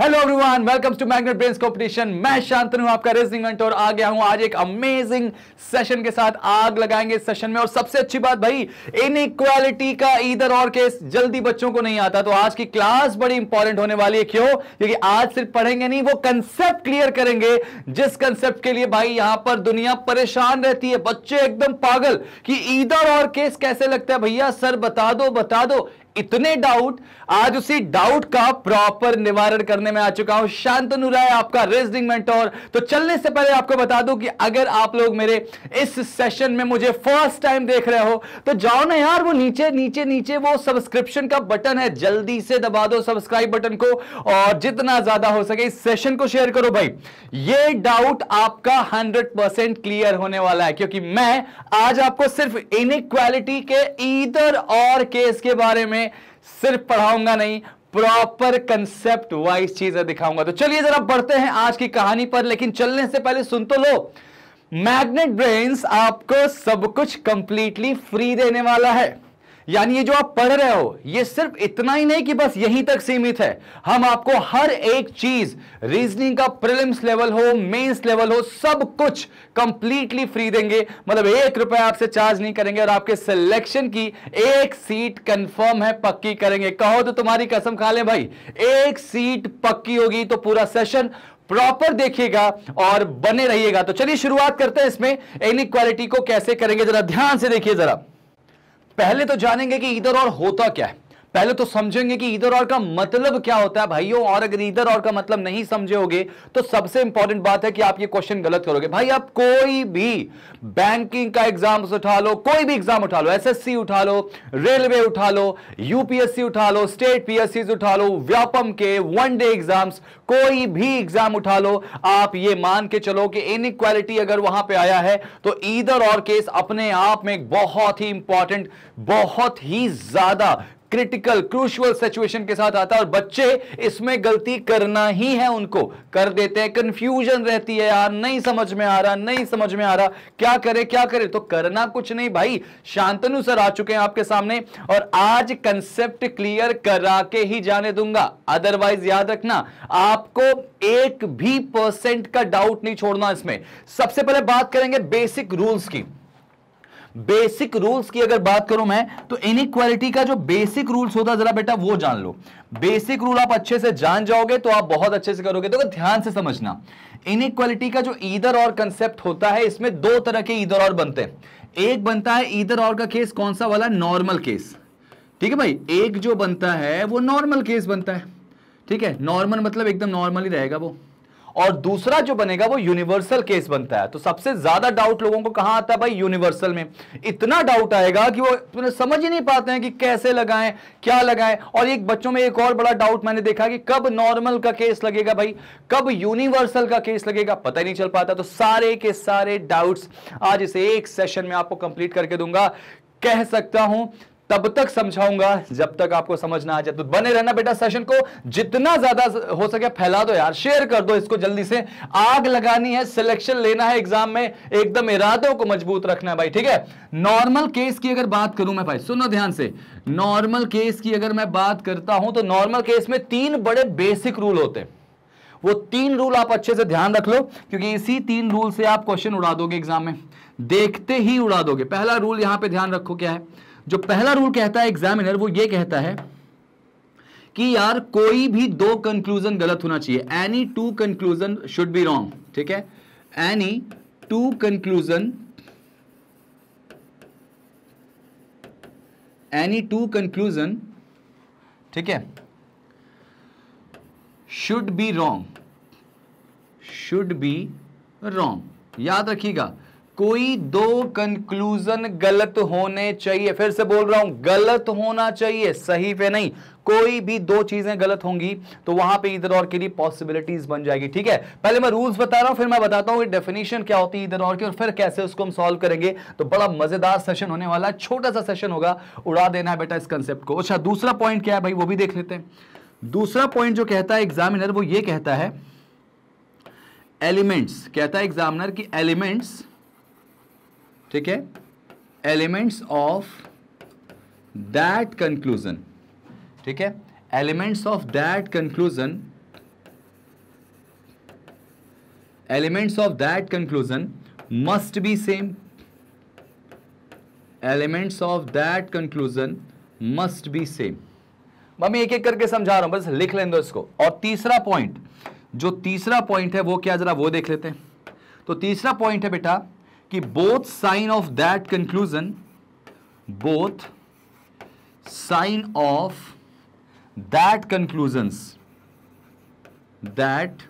hello everyone welcome to magnet brain competition मैं शांतनु आपका racing mentor आ गया हूं आज एक अमेजिंग सेशन के साथ आग लगाएंगे सेशन में और सबसे अच्छी बात भाई इन इक्वालिटी का इधर और केस जल्दी बच्चों को नहीं आता तो आज की क्लास बड़ी इंपॉर्टेंट होने वाली है क्यों क्योंकि आज सिर्फ पढ़ेंगे नहीं वो कंसेप्ट क्लियर करेंगे जिस कंसेप्ट के लिए भाई यहां पर दुनिया परेशान रहती है बच्चे एकदम पागल कि इधर और केस कैसे लगता है भैया सर बता दो बता दो इतने डाउट आज उसी डाउट का प्रॉपर निवारण करने में आ चुका हूं शांतनु राय आपका रेजनिंग मेंटोर तो चलने से पहले आपको बता दूं कि अगर आप लोग मेरे इस सेशन में मुझे फर्स्ट टाइम देख रहे हो तो जाओ ना यार वो नीचे नीचे नीचे वो सब्सक्रिप्शन का बटन है जल्दी से दबा दो सब्सक्राइब बटन को और जितना ज्यादा हो सके इस सेशन को शेयर करो भाई ये डाउट आपका हंड्रेड परसेंट क्लियर होने वाला है क्योंकि मैं आज आपको सिर्फ इनक्वालिटी के ईदर और केस के बारे में सिर्फ पढ़ाऊंगा नहीं प्रॉपर कंसेप्ट वाइज चीजें दिखाऊंगा तो चलिए जरा बढ़ते हैं आज की कहानी पर लेकिन चलने से पहले सुन तो लो मैग्नेट ब्रेन्स आपको सब कुछ कंप्लीटली फ्री देने वाला है यानी ये जो आप पढ़ रहे हो ये सिर्फ इतना ही नहीं कि बस यहीं तक सीमित है हम आपको हर एक चीज रीजनिंग का प्रिलिम्स लेवल हो मेंस लेवल हो सब कुछ कंप्लीटली फ्री देंगे मतलब एक रुपए आपसे चार्ज नहीं करेंगे और आपके सिलेक्शन की एक सीट कंफर्म है पक्की करेंगे कहो तो तुम्हारी कसम खा ले भाई एक सीट पक्की होगी तो पूरा सेशन प्रॉपर देखिएगा और बने रहिएगा तो चलिए शुरुआत करते हैं इसमें इनक्वालिटी को कैसे करेंगे जरा ध्यान से देखिए जरा पहले तो जानेंगे कि इधर और होता क्या है पहले तो समझेंगे कि इधर और का मतलब क्या होता है भाइयों और अगर इधर और का मतलब नहीं समझे होगे तो सबसे इंपॉर्टेंट बात है कि आप ये क्वेश्चन गलत करोगे भाई आप कोई भी बैंकिंग का एग्जाम उठा लो कोई भी एग्जाम उठा लो एसएससी उठा लो रेलवे उठा लो यूपीएससी उठा लो स्टेट पीएससी उठा लो व्यापम के वन डे एग्जाम्स कोई भी एग्जाम उठा लो आप ये मान के चलो कि इन अगर वहां पर आया है तो इधर और केस अपने आप में बहुत ही इंपॉर्टेंट बहुत ही ज्यादा क्रिटिकल क्रूशल सिचुएशन के साथ आता है और बच्चे इसमें गलती करना ही है उनको कर देते हैं कंफ्यूजन रहती है यार नहीं समझ में आ रहा नहीं समझ में आ रहा क्या करे क्या करे तो करना कुछ नहीं भाई शांतनु सर आ चुके हैं आपके सामने और आज कंसेप्ट क्लियर करा के ही जाने दूंगा अदरवाइज याद रखना आपको एक भी परसेंट का डाउट नहीं छोड़ना इसमें सबसे पहले बात करेंगे बेसिक रूल्स की बेसिक रूल्स की अगर बात करूं मैं तो इनइक्वालिटी का जो बेसिक रूल्स होता है जरा बेटा वो जान लो बेसिक रूल आप अच्छे से जान जाओगे तो आप बहुत अच्छे से करोगे तो ध्यान से समझना इनिक्वालिटी का जो ईदर और कंसेप्ट होता है इसमें दो तरह के ईदर और बनते हैं एक बनता है ईदर और का केस कौन सा वाला नॉर्मल केस ठीक है भाई एक जो बनता है वो नॉर्मल केस बनता है ठीक है नॉर्मल मतलब एकदम नॉर्मल ही रहेगा वो और दूसरा जो बनेगा वो यूनिवर्सल केस बनता है तो सबसे ज्यादा डाउट लोगों को कहां आता है भाई यूनिवर्सल में इतना डाउट आएगा कि वो समझ ही नहीं पाते हैं कि कैसे लगाएं क्या लगाएं और एक बच्चों में एक और बड़ा डाउट मैंने देखा कि कब नॉर्मल का केस लगेगा भाई कब यूनिवर्सल का केस लगेगा पता ही नहीं चल पाता तो सारे के सारे डाउट्स आज इसे एक सेशन में आपको कंप्लीट करके दूंगा कह सकता हूं तब तक समझाऊंगा जब तक आपको समझ ना आ जाए तो बने रहना बेटा सेशन को जितना ज्यादा हो सके फैला दो यार शेयर कर दो इसको जल्दी से आग लगानी है सिलेक्शन लेना है एग्जाम में एकदम इरादों को मजबूत रखना है भाई ठीक है नॉर्मल केस की अगर बात करूं मैं भाई सुनो ध्यान से नॉर्मल केस की अगर मैं बात करता हूं तो नॉर्मल केस में तीन बड़े बेसिक रूल होते हैं वो तीन रूल आप अच्छे से ध्यान रख लो क्योंकि इसी तीन रूल से आप क्वेश्चन उड़ा दोगे एग्जाम में देखते ही उड़ा दोगे पहला रूल यहां पे ध्यान रखो क्या है जो पहला रूल कहता है एग्जामिनर वो ये कहता है कि यार कोई भी दो कंक्लूजन गलत होना चाहिए any two conclusion should be wrong ठीक है any two conclusion any two conclusion ठीक है should be wrong should be wrong याद रखिएगा कोई दो कंक्लूजन गलत होने चाहिए फिर से बोल रहा हूं गलत होना चाहिए सही पे नहीं कोई भी दो चीजें गलत होंगी तो वहां पे इधर और के लिए पॉसिबिलिटीज बन जाएगी ठीक है पहले मैं रूल्स बता रहा हूं फिर मैं बताता हूं डेफिनेशन क्या होती है इधर और की और फिर कैसे उसको हम सॉल्व करेंगे तो बड़ा मजेदार सेशन होने वाला है छोटा सा सेशन होगा उड़ा देना है बेटा इस कंसेप्ट को अच्छा दूसरा पॉइंट क्या है भाई वो भी देख लेते हैं दूसरा पॉइंट जो कहता है एग्जामिनर वो ये कहता है एलिमेंट्स कहता है एग्जामिनर की एलिमेंट्स ठीक है एलिमेंट्स ऑफ दैट कंक्लूजन ठीक है elements of that conclusion elements of that conclusion must be same elements of that conclusion must be same मम्मी एक एक करके समझा रहा हूं बस लिख लें दो इसको और तीसरा पॉइंट जो तीसरा पॉइंट है वो क्या जरा वो देख लेते हैं तो तीसरा पॉइंट है बेटा कि both sign of that conclusion both sign of that conclusions that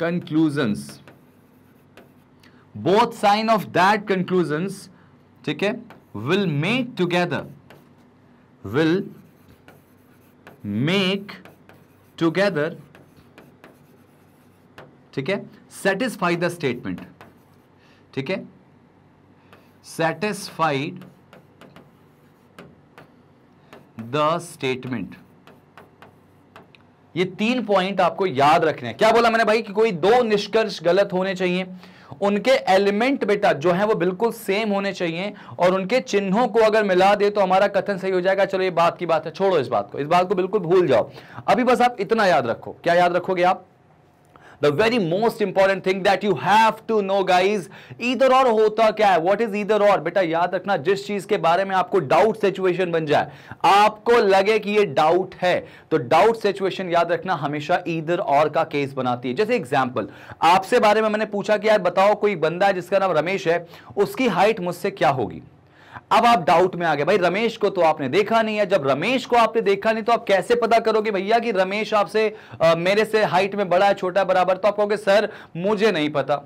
conclusions both sign of that conclusions ठीक है will make together will make together ठीक है सेटिस्फाई द स्टेटमेंट ठीक है सेटिस्फाइड द स्टेटमेंट ये तीन पॉइंट आपको याद रखने हैं क्या बोला मैंने भाई कि कोई दो निष्कर्ष गलत होने चाहिए उनके एलिमेंट बेटा जो है वो बिल्कुल सेम होने चाहिए और उनके चिन्हों को अगर मिला दे तो हमारा कथन सही हो जाएगा चलो ये बात की बात है छोड़ो इस बात को इस बात को बिल्कुल भूल जाओ अभी बस आप इतना याद रखो क्या याद रखोगे आप the very most important thing that you have to know guys इधर और होता क्या है वॉट इज इधर और बेटा याद रखना जिस चीज के बारे में आपको डाउट सिचुएशन बन जाए आपको लगे कि ये डाउट है तो डाउट सिचुएशन याद रखना हमेशा इधर और का केस बनाती है जैसे एग्जाम्पल आपसे बारे में मैंने पूछा कि यार बताओ कोई बंदा है जिसका नाम रमेश है उसकी हाइट मुझसे क्या होगी अब आप डाउट में आ गए भाई रमेश को तो आपने देखा नहीं है जब रमेश को आपने देखा नहीं तो आप कैसे पता करोगे भैया कि रमेश आपसे मेरे से हाइट में बड़ा है छोटा बराबर तो आप कहोगे सर मुझे नहीं पता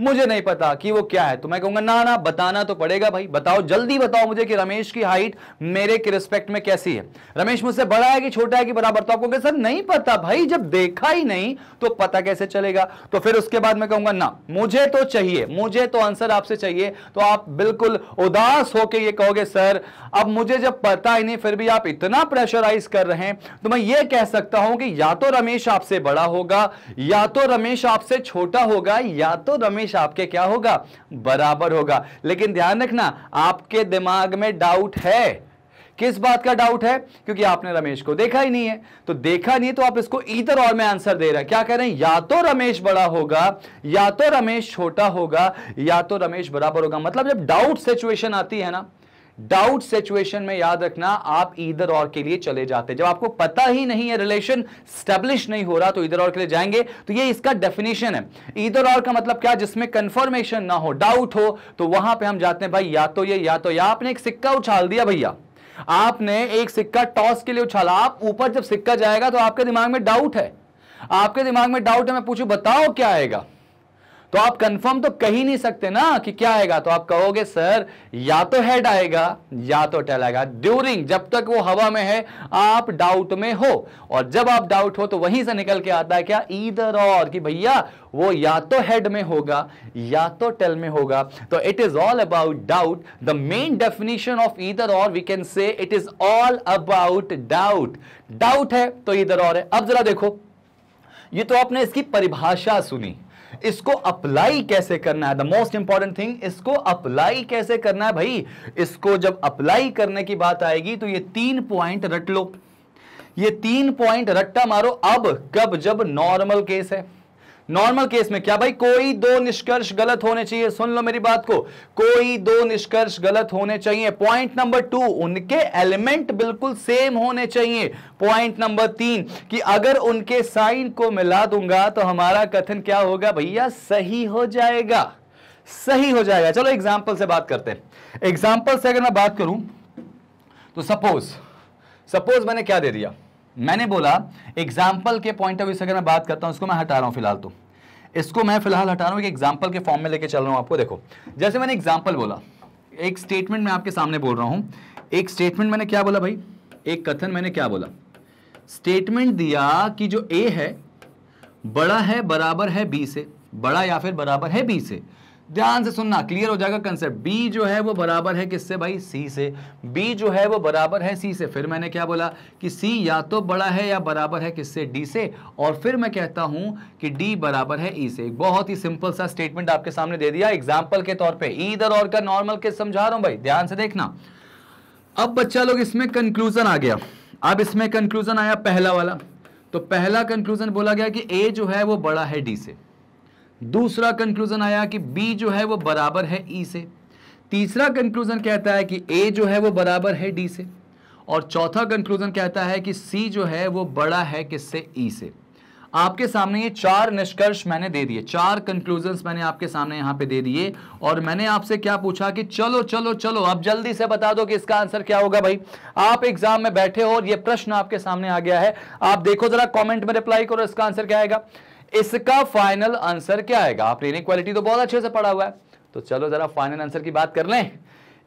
मुझे नहीं पता कि वो क्या है तो मैं कहूंगा ना ना बताना तो पड़ेगा भाई बताओ जल्दी बताओ मुझे कि रमेश की हाइट मेरे के रिस्पेक्ट में कैसी है रमेश मुझसे बड़ा है कि छोटा है कि बराबर तो आपको सर नहीं पता भाई जब देखा ही नहीं तो पता कैसे चलेगा तो फिर उसके बाद मैं कहूंगा ना मुझे तो चाहिए मुझे तो आंसर आपसे चाहिए तो आप बिल्कुल उदास होकर ये कहोगे सर अब मुझे जब पता ही नहीं फिर भी आप इतना प्रेशराइज कर रहे हैं तो मैं ये कह सकता हूं कि या तो रमेश आपसे बड़ा होगा या तो रमेश आपसे छोटा होगा या तो रमेश हमेशा आपके क्या होगा बराबर होगा लेकिन ध्यान रखना आपके दिमाग में डाउट है किस बात का डाउट है क्योंकि आपने रमेश को देखा ही नहीं है तो देखा नहीं तो आप इसको इधर और में आंसर दे रहे हैं क्या कह रहे हैं या तो रमेश बड़ा होगा या तो रमेश छोटा होगा या तो रमेश बराबर होगा मतलब जब डाउट सिचुएशन आती है ना डाउट सिचुएशन में याद रखना आप इधर और के लिए चले जाते जब आपको पता ही नहीं है रिलेशन स्टेब्लिश नहीं हो रहा तो इधर और के लिए जाएंगे तो ये इसका डेफिनेशन है इधर और का मतलब क्या जिसमें कंफर्मेशन ना हो डाउट हो तो वहां पे हम जाते हैं भाई या तो ये या तो या आपने एक सिक्का उछाल दिया भैया आपने एक सिक्का टॉस के लिए उछाला आप ऊपर जब सिक्का जाएगा तो आपके दिमाग में डाउट है आपके दिमाग में डाउट है मैं पूछू बताओ क्या आएगा तो आप कंफर्म तो कह ही नहीं सकते ना कि क्या आएगा तो आप कहोगे सर या तो हेड आएगा या तो टेल आएगा ड्यूरिंग जब तक वो हवा में है आप डाउट में हो और जब आप डाउट हो तो वहीं से निकल के आता है क्या ईदर और कि भैया वो या तो हेड में होगा या तो टेल में होगा तो it is all about doubt the main definition of either और we can say it is all about doubt doubt है तो ईदर और है अब जरा देखो ये तो आपने इसकी परिभाषा सुनी इसको अप्लाई कैसे करना है द मोस्ट इंपॉर्टेंट थिंग इसको अप्लाई कैसे करना है भाई इसको जब अप्लाई करने की बात आएगी तो ये तीन पॉइंट रट लो ये तीन पॉइंट रट्टा मारो अब कब जब नॉर्मल केस है नॉर्मल केस में क्या भाई कोई दो निष्कर्ष गलत होने चाहिए सुन लो मेरी बात को कोई दो निष्कर्ष गलत होने चाहिए पॉइंट नंबर टू उनके एलिमेंट बिल्कुल सेम होने चाहिए पॉइंट नंबर तीन कि अगर उनके साइन को मिला दूंगा तो हमारा कथन क्या होगा भैया सही हो जाएगा सही हो जाएगा चलो एग्जाम्पल से बात करते हैं एग्जाम्पल से अगर मैं बात करूं तो सपोज सपोज मैंने क्या दे दिया मैंने बोला एग्जाम्पल के पॉइंट ऑफ व्यू से अगर मैं बात करता हूं इसको मैं हटा रहा हूं फिलहाल तो इसको मैं फिलहाल हटा रहा हूं एक एग्जाम्पल के फॉर्म में लेके चल रहा हूं आपको देखो जैसे मैंने एग्जाम्पल बोला एक स्टेटमेंट मैं आपके सामने बोल रहा हूं एक स्टेटमेंट मैंने क्या बोला भाई एक कथन मैंने क्या बोला स्टेटमेंट दिया कि जो ए है बड़ा है बराबर है बी से बड़ा या फिर बराबर है बी से ध्यान से सुनना क्लियर हो जाएगा कंसेप्ट बी जो है वो बराबर है किससे भाई सी से बी जो है वो बराबर है सी से फिर मैंने क्या बोला कि सी या तो बड़ा है या बराबर है किससे डी से और फिर मैं कहता हूं कि डी बराबर है ई e से बहुत ही सिंपल सा स्टेटमेंट आपके सामने दे दिया एग्जाम्पल के तौर पर ईधर और का नॉर्मल के समझा रहा हूं भाई ध्यान से देखना अब बच्चा लोग इसमें कंक्लूजन आ गया अब इसमें कंक्लूजन आया पहला वाला तो पहला कंक्लूजन बोला गया कि ए जो है वो बड़ा है डी से दूसरा कंक्लूजन आया कि बी जो है वो बराबर है ई e से तीसरा कंक्लूजन कहता है कि ए जो है वो बराबर है डी से और चौथा कंक्लूजन कहता है कि सी जो है वो बड़ा है किससे ई e से आपके सामने ये चार निष्कर्ष मैंने दे दिए चार कंक्लूजन मैंने आपके सामने यहां पे दे दिए और मैंने आपसे क्या पूछा कि चलो चलो चलो आप जल्दी से बता दो कि इसका आंसर क्या होगा भाई आप एग्जाम में बैठे हो और ये प्रश्न आपके सामने आ गया है आप देखो जरा कॉमेंट में रिप्लाई करो इसका आंसर क्या आएगा इसका फाइनल आंसर क्या आएगा आपने क्वालिटी तो बहुत अच्छे से पढ़ा हुआ है तो चलो जरा फाइनल आंसर की बात कर लें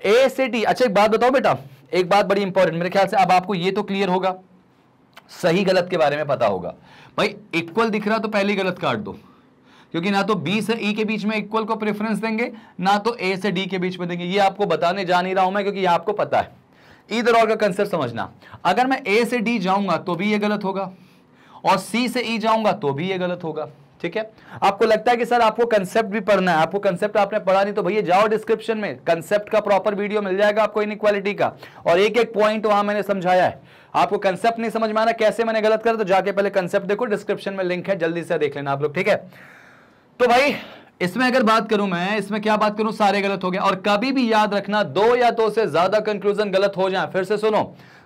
ए से डी अच्छा एक बात बताओ बेटा एक बात बड़ी इंपॉर्टेंट मेरे ख्याल से अब आपको ये तो क्लियर होगा सही गलत के बारे में पता होगा भाई इक्वल दिख रहा तो पहले गलत काट दो क्योंकि ना तो बी से ई e के बीच में इक्वल को प्रेफरेंस देंगे ना तो ए से डी के बीच में देंगे ये आपको बताने जा नहीं रहा हूं मैं क्योंकि ये आपको पता है इधर और का कंसेप्ट समझना अगर मैं ए से डी जाऊंगा तो भी ये गलत होगा और सी से ई e जाऊंगा तो भी ये गलत होगा ठीक है आपको लगता है कि सर आपको कंसेप्ट भी पढ़ना है आपको कंसेप्ट आपने पढ़ा नहीं तो भैया जाओ डिस्क्रिप्शन में कंसेप्ट का प्रॉपर वीडियो मिल जाएगा आपको इनक्वालिटी का और एक एक पॉइंट वहां मैंने समझाया है आपको कंसेप्ट नहीं समझ में कैसे मैंने गलत करा तो जाके पहले कंसेप्ट देखो डिस्क्रिप्शन में लिंक है जल्दी से देख लेना आप लोग ठीक है तो भाई इसमें अगर बात करूं मैं इसमें क्या बात करूं सारे गलत हो गए और कभी भी याद रखना दो या दो से ज्यादा कंक्लूजन गलत हो जाए फिर से सुनो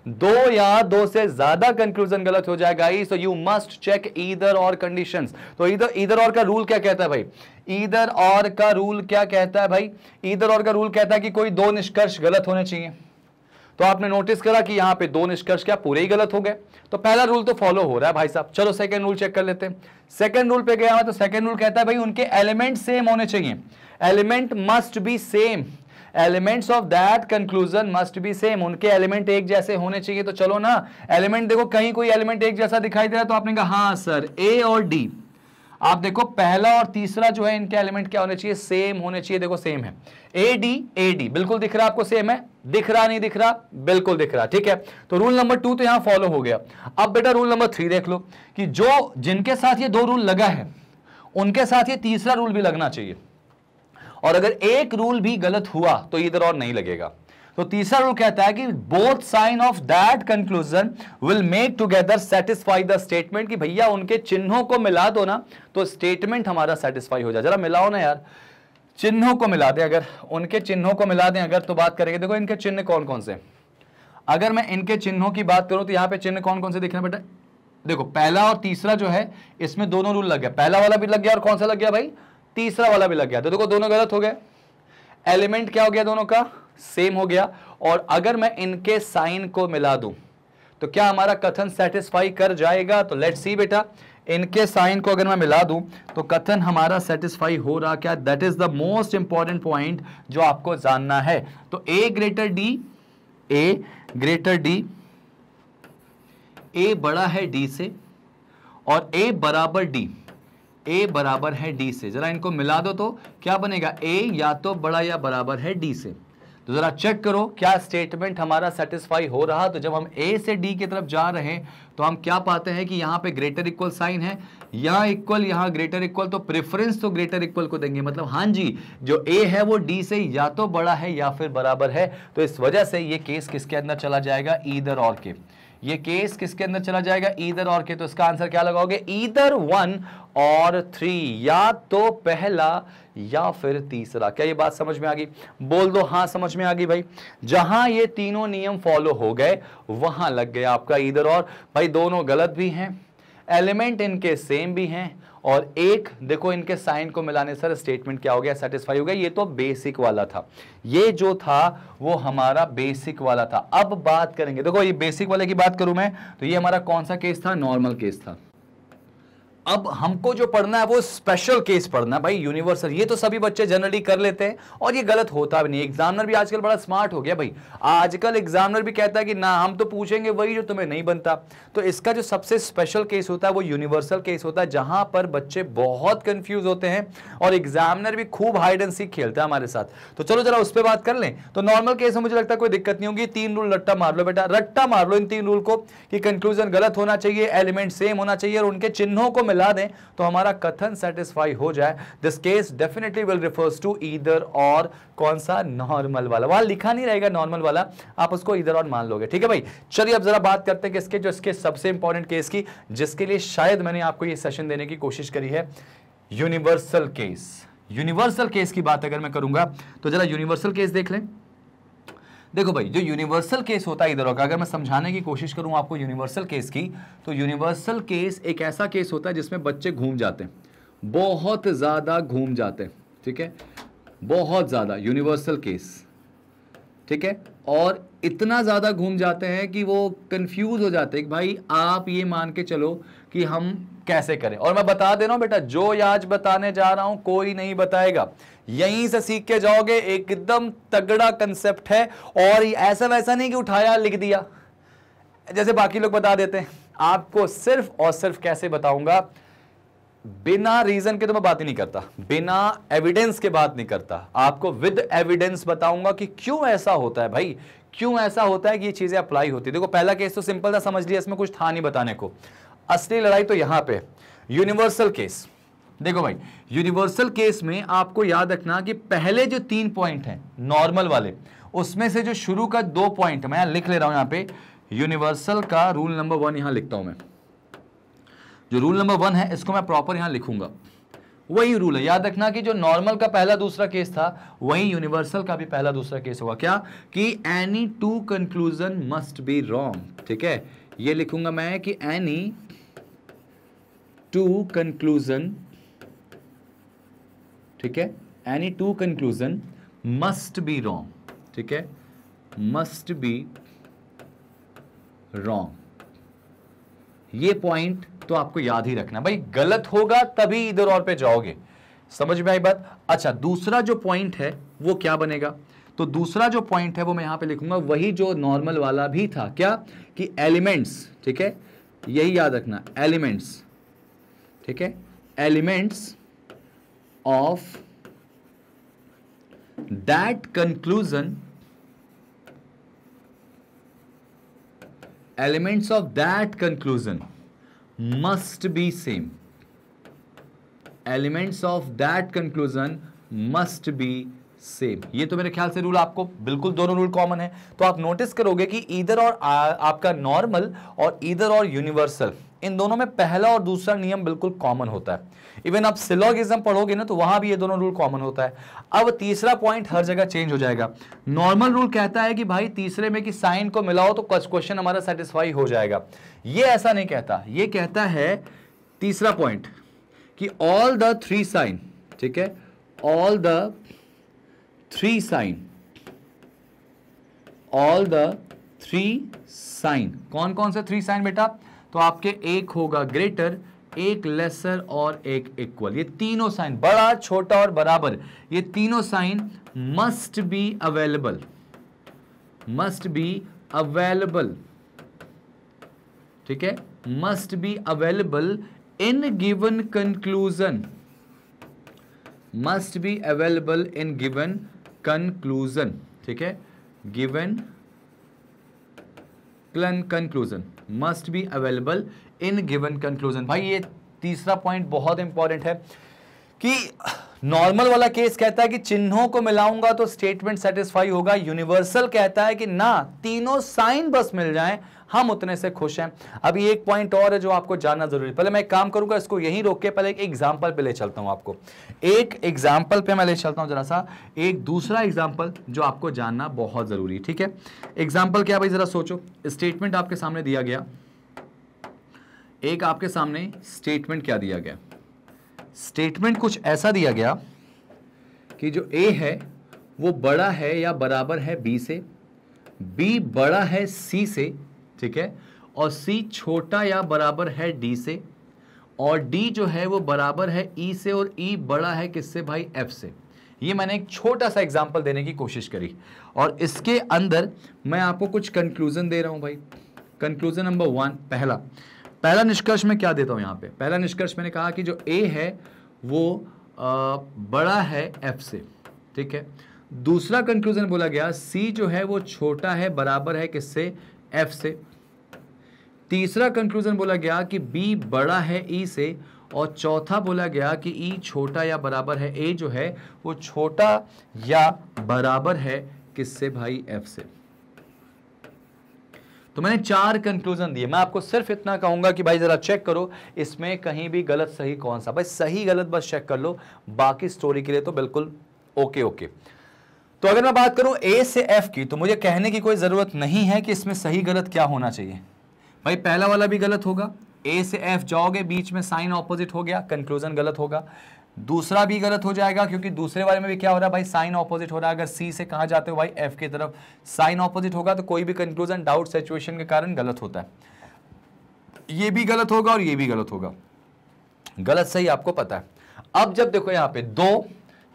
दो या दो से ज्यादा कंक्लूजन गलत हो जाएगा so you must check either और कंडीशन तो इधर इधर और का रूल क्या कहता है भाई ईदर और का रूल क्या कहता है भाई ईदर और का रूल कहता है कि कोई दो निष्कर्ष गलत होने चाहिए तो आपने नोटिस करा कि यहां पे दो निष्कर्ष क्या पूरे ही गलत हो गए तो पहला रूल तो फॉलो हो रहा है भाई साहब चलो सेकंड रूल चेक कर लेते हैं सेकंड रूल पे गया हुआ तो सेकंड रूल कहता है भाई उनके एलिमेंट सेम होने चाहिए element must be same elements of that conclusion must be same उनके एलिमेंट एक जैसे होने चाहिए तो चलो ना एलिमेंट देखो कहीं कोई एलिमेंट एक जैसा दिखाई दे रहा है तो आपने कहा हाँ सर ए और डी आप देखो पहला और तीसरा जो है इनके एलिमेंट क्या होने चाहिए सेम होने चाहिए देखो सेम है ए डी ए डी बिल्कुल दिख रहा है आपको सेम है दिख रहा नहीं दिख रहा बिल्कुल दिख रहा ठीक है तो रूल नंबर टू तो यहां फॉलो हो गया अब बेटा रूल नंबर थ्री देख लो कि जो जिनके साथ ये दो रूल लगा है उनके साथ ये तीसरा रूल भी लगना चाहिए और अगर एक रूल भी गलत हुआ तो इधर और नहीं लगेगा तो तीसरा रूल कहता है कि both sign of that conclusion will make together satisfy the statement कि भैया उनके चिन्हों को मिला दो ना तो स्टेटमेंट हमारा सेटिस्फाई हो जाए जरा मिलाओ ना यार चिन्हों को मिला दें अगर उनके चिन्हों को मिला दें अगर तो बात करेंगे देखो इनके चिन्ह कौन कौन से अगर मैं इनके चिन्हों की बात करूं तो यहां पे चिन्ह कौन कौन से दिख रहे बेटा देखो पहला और तीसरा जो है इसमें दोनों रूल लग गया पहला वाला भी लग गया और कौन सा लग गया भाई तीसरा वाला भी लग गया तो देखो दोनों गलत हो गए एलिमेंट क्या हो गया दोनों का सेम हो गया और अगर मैं इनके साइन को मिला दूं तो क्या हमारा कथन सेटिस्फाई कर जाएगा तो लेट सी बेटा इनके साइन को अगर मैं मिला दूं तो कथन हमारा सेटिस्फाई हो रहा क्या that is the most important point जो आपको जानना है तो A greater D A greater D A बड़ा है डी से और ए बराबर डी ए बराबर है डी से ज़रा इनको मिला दो तो क्या बनेगा ए या तो बड़ा या बराबर है डी से तो ज़रा चेक करो क्या स्टेटमेंट हमारा सेटिस्फाई हो रहा तो जब हम ए से डी की तरफ जा रहे हैं तो हम क्या पाते हैं कि यहाँ पे ग्रेटर इक्वल साइन है यहां इक्वल यहां ग्रेटर इक्वल तो प्रेफरेंस तो ग्रेटर इक्वल को देंगे मतलब हां जी जो ए है वो डी से या तो बड़ा है या फिर बराबर है तो इस वजह से यह केस किसके अंदर चला जाएगा ईदर और के ये केस किसके अंदर चला जाएगा ईदर और के तो इसका आंसर क्या लगाओगे ईदर वन और थ्री या तो पहला या फिर तीसरा क्या ये बात समझ में आ गई बोल दो हाँ समझ में आ गई भाई जहां ये तीनों नियम फॉलो हो गए वहां लग गया आपका ईदर और भाई दोनों गलत भी हैं एलिमेंट इनके सेम भी हैं और एक देखो इनके साइन को मिलाने सर स्टेटमेंट क्या हो गया सेटिस्फाई हो गया ये तो बेसिक वाला था ये जो था वो हमारा बेसिक वाला था अब बात करेंगे देखो ये बेसिक वाले की बात करूं मैं तो ये हमारा कौन सा केस था नॉर्मल केस था अब हमको जो पढ़ना है वो स्पेशल केस पढ़ना है भाई यूनिवर्सल ये तो सभी बच्चे जनरली कर लेते हैं और ये गलत होता भी नहीं एग्जामिनर भी आजकल बड़ा स्मार्ट हो गया भाई आजकल एग्जामिनर भी कहता है कि ना हम तो पूछेंगे वही जो तुम्हें नहीं बनता तो इसका जो सबसे स्पेशल केस होता है वो यूनिवर्सल केस होता है जहां पर बच्चे बहुत कंफ्यूज होते हैं और एग्जामिनर भी खूब हाइड एंड सीख खेलता है हमारे साथ तो चलो जरा उस पर बात कर लें तो नॉर्मल केस में मुझे लगता है कोई दिक्कत नहीं होगी तीन रूल रट्टा मार लो बेटा रट्टा मार लो इन तीन रूल को कि कंक्लूजन गलत होना चाहिए एलिमेंट सेम होना चाहिए और उनके चिन्हों को मिला मिला दें तो हमारा कथन सेटिस्फाई हो जाए this case definitely will refers to इधर और कौन सा नॉर्मल वाला वहां लिखा नहीं रहेगा नॉर्मल वाला आप उसको इधर और मान लोगे ठीक है भाई चलिए अब जरा बात करते हैं कि इसके जो इसके सबसे इंपॉर्टेंट केस की जिसके लिए शायद मैंने आपको ये सेशन देने की कोशिश करी है यूनिवर्सल केस यूनिवर्सल केस की बात अगर मैं करूंगा तो जरा यूनिवर्सल केस देख लें देखो भाई जो यूनिवर्सल केस होता है इधर का अगर मैं समझाने की कोशिश करूँ आपको यूनिवर्सल केस की तो यूनिवर्सल केस एक ऐसा केस होता है जिसमें बच्चे घूम जाते हैं बहुत ज़्यादा घूम जाते हैं ठीक है बहुत ज़्यादा यूनिवर्सल केस ठीक है और इतना ज़्यादा घूम जाते हैं कि वो कंफ्यूज हो जाते हैं कि भाई आप ये मान के चलो कि हम कैसे करें और मैं बता दे रहा हूँ बेटा जो आज बताने जा रहा हूँ कोई नहीं बताएगा यहीं से सीख के जाओगे एकदम तगड़ा कंसेप्ट है और ऐसा वैसा नहीं कि उठाया लिख दिया जैसे बाकी लोग बता देते हैं आपको सिर्फ और सिर्फ कैसे बताऊंगा बिना रीजन के तो मैं बात ही नहीं करता बिना एविडेंस के बात नहीं करता आपको विद एविडेंस बताऊंगा कि क्यों ऐसा होता है भाई क्यों ऐसा होता है कि ये चीजें अप्लाई होती है देखो पहला केस तो सिंपल था समझ लिया इसमें कुछ था नहीं बताने को असली लड़ाई तो यहां पे यूनिवर्सल केस देखो भाई यूनिवर्सल केस में आपको याद रखना कि पहले जो तीन पॉइंट हैं नॉर्मल वाले उसमें से जो शुरू का दो पॉइंट मैं लिख ले रहा हूं यहां पे यूनिवर्सल का रूल नंबर वन यहां लिखता हूं मैं जो रूल नंबर वन है इसको मैं प्रॉपर यहां लिखूंगा वही रूल है याद रखना कि जो नॉर्मल का पहला दूसरा केस था वही यूनिवर्सल का भी पहला दूसरा केस होगा क्या कि any two conclusion must be wrong ठीक है ये लिखूंगा मैं कि एनी टू कंक्लूजन ठीक है any two conclusion must be wrong ठीक है मस्ट बी रॉन्ग ये पॉइंट तो आपको याद ही रखना भाई गलत होगा तभी इधर और पे जाओगे समझ में आई बात अच्छा दूसरा जो पॉइंट है वो क्या बनेगा तो दूसरा जो पॉइंट है वो मैं यहां पे लिखूंगा वही जो नॉर्मल वाला भी था क्या कि एलिमेंट्स ठीक है यही याद रखना एलिमेंट्स ठीक है elements of that conclusion elements of that conclusion must be same elements of that conclusion must be same ये तो मेरे ख्याल से रूल आपको बिल्कुल दोनों रूल कॉमन है तो आप नोटिस करोगे कि इधर और आ, आपका नॉर्मल और इधर और यूनिवर्सल इन दोनों में पहला और दूसरा नियम बिल्कुल कॉमन होता है इवन आप सिलोगिज्म पढ़ोगे ना तो वहां भी ये दोनों रूल कॉमन होता है अब तीसरा पॉइंट हर जगह चेंज हो जाएगा नॉर्मल रूल कहता है कि भाई तीसरे में कि साइन को मिलाओ तो क्वेश्चन हमारा सेटिस्फाई हो जाएगा ये ऐसा नहीं कहता ये कहता है तीसरा पॉइंट कि ऑल द थ्री साइन ठीक है all the three sign all the three sign कौन कौन से थ्री साइन बेटा तो आपके एक होगा ग्रेटर एक लेसर और एक इक्वल ये तीनों साइन बड़ा छोटा और बराबर ये तीनों sign must be available must be available ठीक है must be available in given conclusion must be available in given conclusion ठीक है given conclusion must be available in given conclusion भाई ये तीसरा पॉइंट बहुत इंपॉर्टेंट है कि नॉर्मल वाला केस कहता है कि चिन्हों को मिलाऊंगा तो स्टेटमेंट सेटिस्फाई होगा यूनिवर्सल कहता है कि ना तीनों साइन बस मिल जाए हम उतने से खुश हैं अभी एक पॉइंट और है जो आपको जानना जरूरी पहले मैं एक काम करूंगा इसको यहीं रोक के पहले एक एग्जाम्पल पे ले चलता हूं आपको एक एग्जाम्पल पे मैं ले चलता हूं जरा सा एक दूसरा एग्जाम्पल जो आपको जानना बहुत जरूरी है ठीक है एग्जाम्पल क्या भाई जरा सोचो स्टेटमेंट आपके सामने दिया गया एक आपके सामने स्टेटमेंट क्या दिया गया स्टेटमेंट कुछ ऐसा दिया गया कि जो ए है वो बड़ा है या बराबर है बी से बी बड़ा है सी से ठीक है और सी छोटा या बराबर है डी से और डी जो है वो बराबर है ई e से और ई e बड़ा है किससे भाई एफ से ये मैंने एक छोटा सा एग्जाम्पल देने की कोशिश करी और इसके अंदर मैं आपको कुछ कंक्लूज़न दे रहा हूं भाई कंक्लूज़न नंबर वन पहला पहला निष्कर्ष मैं क्या देता हूँ यहाँ पे पहला निष्कर्ष मैंने कहा कि जो ए है वो आ, बड़ा है एफ से ठीक है दूसरा कंक्लूजन बोला गया सी जो है वो छोटा है बराबर है किससे एफ से तीसरा कंक्लूजन बोला गया कि बी बड़ा है ई e से और चौथा बोला गया कि ई e छोटा या बराबर है ए जो है वो छोटा या बराबर है किससे भाई एफ से तो मैंने चार कंक्लूजन दिए मैं आपको सिर्फ इतना कहूंगा कि भाई ज़रा चेक करो इसमें कहीं भी गलत सही कौन सा भाई सही गलत बस चेक कर लो बाकी स्टोरी के लिए तो बिल्कुल ओके ओके तो अगर मैं बात करूं ए से एफ की तो मुझे कहने की कोई ज़रूरत नहीं है कि इसमें सही गलत क्या होना चाहिए भाई पहला वाला भी गलत होगा ए से एफ जाओगे बीच में साइन ऑपोजिट हो गया कंक्लूजन गलत होगा दूसरा भी गलत हो जाएगा क्योंकि दूसरे वाले में भी क्या हो रहा है भाई साइन ऑपोजिट हो रहा है अगर सी से कहा जाते हो भाई एफ की तरफ साइन ऑपोजिट होगा तो कोई भी कंक्लूजन डाउट सिचुएशन के कारण गलत होता है ये भी गलत होगा और ये भी गलत होगा गलत सही आपको पता है अब जब देखो यहां पे दो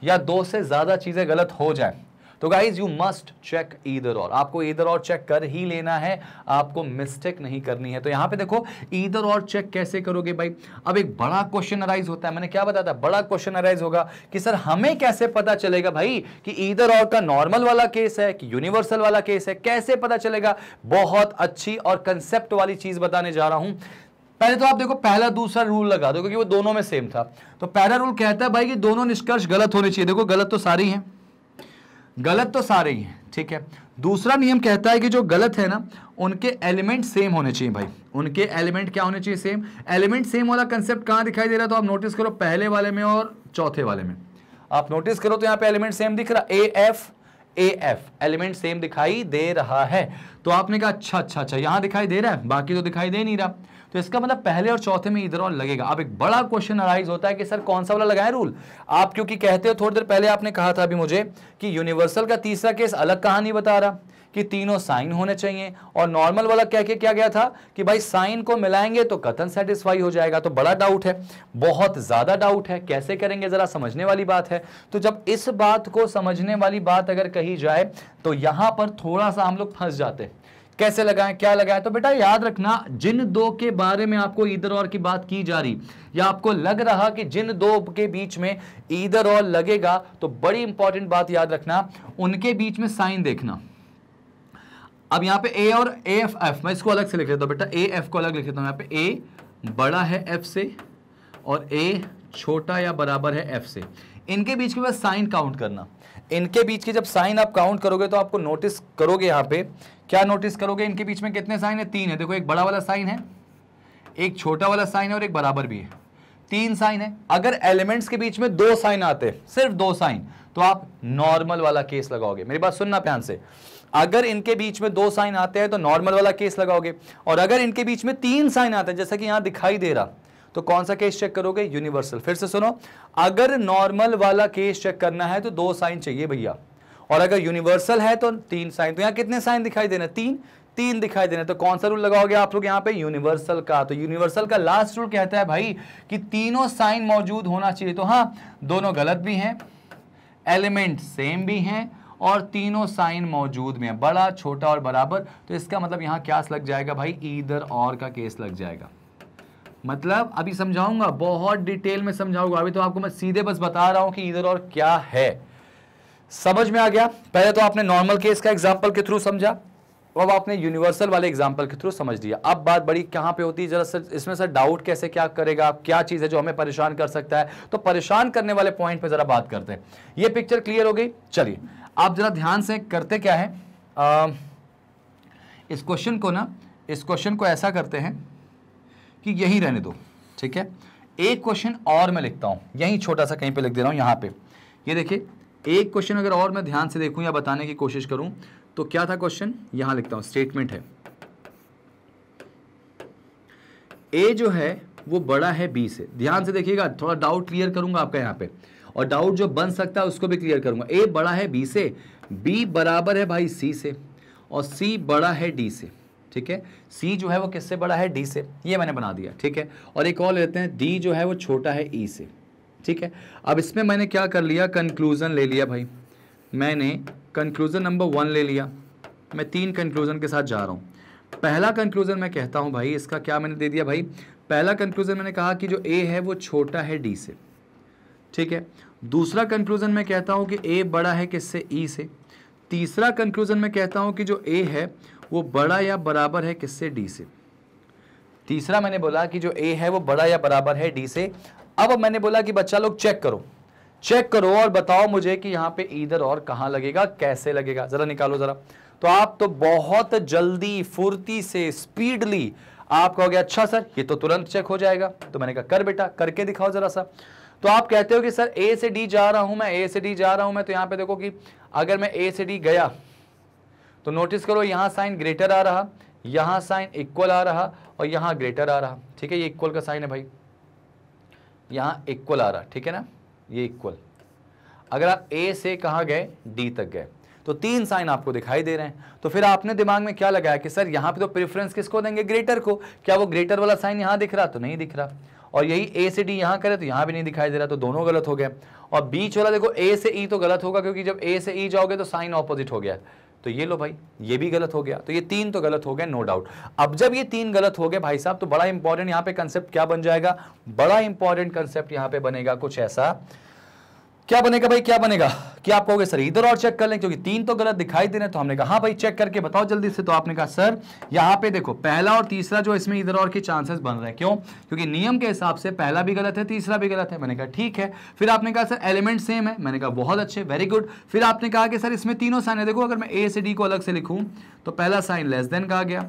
या दो से ज्यादा चीजें गलत हो जाए तो guys you must check either और आपको ईदर और चेक कर ही लेना है आपको मिस्टेक नहीं करनी है तो यहां पे देखो ईदर और चेक कैसे करोगे भाई अब एक बड़ा क्वेश्चन अराइज होता है मैंने क्या बताया था बड़ा क्वेश्चन अराइज होगा कि सर हमें कैसे पता चलेगा भाई कि ईदर और का नॉर्मल वाला केस है कि यूनिवर्सल वाला केस है कैसे पता चलेगा बहुत अच्छी और कंसेप्ट वाली चीज बताने जा रहा हूं पहले तो आप देखो पहला दूसरा रूल लगा दो क्योंकि वो दोनों में सेम था तो पहला रूल कहता है भाई कि दोनों निष्कर्ष गलत होने चाहिए देखो गलत तो सारी हैं गलत तो सारे ही हैं ठीक है दूसरा नियम कहता है कि जो गलत है ना उनके एलिमेंट सेम होने चाहिए भाई उनके एलिमेंट क्या होने चाहिए सेम एलिमेंट सेम वाला कंसेप्ट कहाँ दिखाई दे रहा है तो आप नोटिस करो पहले वाले में और चौथे वाले में आप नोटिस करो तो यहाँ पे एलिमेंट सेम दिख रहा A F A F element same दिखाई दे रहा है तो आपने कहा अच्छा अच्छा अच्छा यहाँ दिखाई दे रहा है बाकी तो दिखाई दे नहीं रहा तो इसका मतलब पहले और चौथे में इधर और लगेगा अब एक बड़ा क्वेश्चन अराइज होता है कि सर कौन सा वाला लगाए रूल आप क्योंकि कहते हो थोड़ी देर पहले आपने कहा था अभी मुझे कि यूनिवर्सल का तीसरा केस अलग कहानी बता रहा कि तीनों साइन होने चाहिए और नॉर्मल वाला कह के क्या गया था कि भाई साइन को मिलाएंगे तो कथन सेटिस्फाई हो जाएगा तो बड़ा डाउट है बहुत ज़्यादा डाउट है कैसे करेंगे ज़रा समझने वाली बात है तो जब इस बात को समझने वाली बात अगर कही जाए तो यहां पर थोड़ा सा हम लोग फंस जाते हैं कैसे लगाएं क्या लगाए तो बेटा याद रखना जिन दो के बारे में आपको इधर और की बात की जा रही या आपको लग रहा कि जिन दो के बीच में इधर और लगेगा तो बड़ी इंपॉर्टेंट बात याद रखना उनके बीच में साइन देखना अब यहां पे ए और ए एफ एफ मैं इसको अलग से लिख लेता हूँ बेटा ए एफ को अलग लिख लेता हूँ यहाँ पे ए बड़ा है एफ से और ए छोटा या बराबर है एफ से इनके बीच के बाद साइन काउंट करना इनके बीच की जब साइन आप काउंट करोगे तो आपको नोटिस करोगे यहाँ पे क्या नोटिस करोगे इनके बीच में कितने साइन है तीन है देखो एक बड़ा वाला साइन है एक छोटा वाला साइन है और एक बराबर भी है तीन साइन है अगर एलिमेंट्स के बीच में दो साइन आते सिर्फ दो साइन तो आप नॉर्मल वाला केस लगाओगे मेरी बात सुनना प्यार से अगर इनके बीच में दो साइन आते हैं तो नॉर्मल वाला केस लगाओगे और अगर इनके बीच में तीन साइन आते हैं जैसा कि यहां दिखाई दे रहा तो कौन सा केस चेक करोगे यूनिवर्सल फिर से सुनो अगर नॉर्मल वाला केस चेक करना है तो दो साइन चाहिए भैया और अगर यूनिवर्सल है तो तीन साइन तो यहाँ कितने साइन दिखाई देना तीन तीन दिखाई देना तो कौन सा रूल लगाओगे आप लोग यहाँ पे यूनिवर्सल का तो यूनिवर्सल का लास्ट रूल कहता है भाई कि तीनों साइन मौजूद होना चाहिए तो हाँ दोनों गलत भी हैं एलिमेंट सेम भी हैं और तीनों साइन मौजूद में है बड़ा छोटा और बराबर तो इसका मतलब यहाँ क्या लग जाएगा भाई ईदर और का केस लग जाएगा मतलब अभी समझाऊंगा बहुत डिटेल में समझाऊंगा अभी तो आपको मैं सीधे बस बता रहा हूँ कि इधर और क्या है समझ में आ गया पहले तो आपने नॉर्मल केस का एग्जाम्पल के थ्रू समझा अब आपने यूनिवर्सल वाले एग्जाम्पल के थ्रू समझ लिया अब बात बड़ी कहाँ पे होती है जरा सर इसमें सर डाउट कैसे क्या करेगा क्या चीज़ है जो हमें परेशान कर सकता है तो परेशान करने वाले पॉइंट पे जरा बात करते हैं ये पिक्चर क्लियर हो गई चलिए आप जरा ध्यान से करते क्या है आ, इस क्वेश्चन को ना इस क्वेश्चन को ऐसा करते हैं कि यही रहने दो ठीक है एक क्वेश्चन और मैं लिखता हूँ यहीं छोटा सा कहीं पर लिख दे रहा हूँ यहाँ पर ये देखिए एक क्वेश्चन अगर और मैं ध्यान से देखूं या बताने की कोशिश करूं तो क्या था क्वेश्चन यहां लिखता हूं स्टेटमेंट है ए जो है वो बड़ा है बी से ध्यान से देखिएगा थोड़ा डाउट क्लियर करूंगा आपका यहां पे और डाउट जो बन सकता है उसको भी क्लियर करूंगा ए बड़ा है बी से बी बराबर है भाई सी से और सी बड़ा है डी से ठीक है सी जो है वो किससे बड़ा है डी से ये मैंने बना दिया ठीक है और एक और लेते हैं डी जो है वो छोटा है ई e से ठीक है अब इसमें मैंने क्या कर लिया कंक्लूज़न ले लिया भाई मैंने कंक्लूज़न नंबर वन ले लिया मैं तीन कंक्लूज़न के साथ जा रहा हूँ पहला कंक्लूज़न मैं कहता हूँ भाई इसका क्या मैंने दे दिया भाई पहला कंक्लूज़न मैंने कहा कि जो ए है वो छोटा है डी से ठीक है दूसरा कंक्लूज़न मैं कहता हूँ कि ए बड़ा है किससे ई e से तीसरा कंक्लूज़न मैं कहता हूँ कि जो ए है वो बड़ा या बराबर है किससे डी से तीसरा मैंने बोला कि जो ए है वो बड़ा या बराबर है डी से अब मैंने बोला कि बच्चा लोग चेक करो चेक करो और बताओ मुझे कि यहां पे इधर और कहां लगेगा कैसे लगेगा जरा निकालो जरा तो आप तो बहुत जल्दी फुर्ती से स्पीडली आप कहोगे अच्छा सर ये तो तुरंत चेक हो जाएगा तो मैंने कहा कर बेटा करके दिखाओ जरा सा तो आप कहते हो कि सर ए से डी जा रहा हूं मैं ए से डी जा रहा हूं मैं तो यहां पे देखो कि अगर मैं ए से डी गया तो नोटिस करो यहां साइन ग्रेटर आ रहा यहां साइन इक्वल आ रहा और यहां ग्रेटर आ रहा ठीक है ये इक्वल का साइन है भाई यहाँ इक्वल आ रहा ठीक है ना ये इक्वल अगर आप ए से कहाँ गए डी तक गए तो तीन साइन आपको दिखाई दे रहे हैं तो फिर आपने दिमाग में क्या लगाया कि सर यहाँ पे तो प्रेफरेंस किसको देंगे ग्रेटर को क्या वो ग्रेटर वाला साइन यहाँ दिख रहा तो नहीं दिख रहा और यही ए से डी यहाँ करे तो यहाँ भी नहीं दिखाई दे रहा तो दोनों गलत हो गए और बीच वाला देखो ए से ई e तो गलत होगा क्योंकि जब ए से ई e जाओगे तो साइन ऑपोजिट हो गया तो ये लो भाई ये भी गलत हो गया तो ये तीन तो गलत हो गए नो डाउट अब जब ये तीन गलत हो गए भाई साहब तो बड़ा इंपॉर्टेंट यहां पे कंसेप्ट क्या बन जाएगा बड़ा इंपॉर्टेंट कंसेप्ट यहां पे बनेगा कुछ ऐसा क्या बनेगा भाई क्या बनेगा क्या आप कहोगे सर इधर और चेक कर लें क्योंकि तीन तो गलत दिखाई दे रहे तो हमने कहा हाँ भाई चेक करके बताओ जल्दी से तो आपने कहा सर यहाँ पे देखो पहला और तीसरा जो इसमें इधर और के चांसेस बन रहे हैं क्यों क्योंकि नियम के हिसाब से पहला भी गलत है तीसरा भी गलत है मैंने कहा ठीक है फिर आपने कहा सर एलिमेंट सेम है मैंने कहा बहुत अच्छे वेरी गुड फिर आपने कहा कि सर इसमें तीनों साइन है देखो अगर मैं ए से डी को अलग से लिखूँ तो पहला साइन लेस देन का आ गया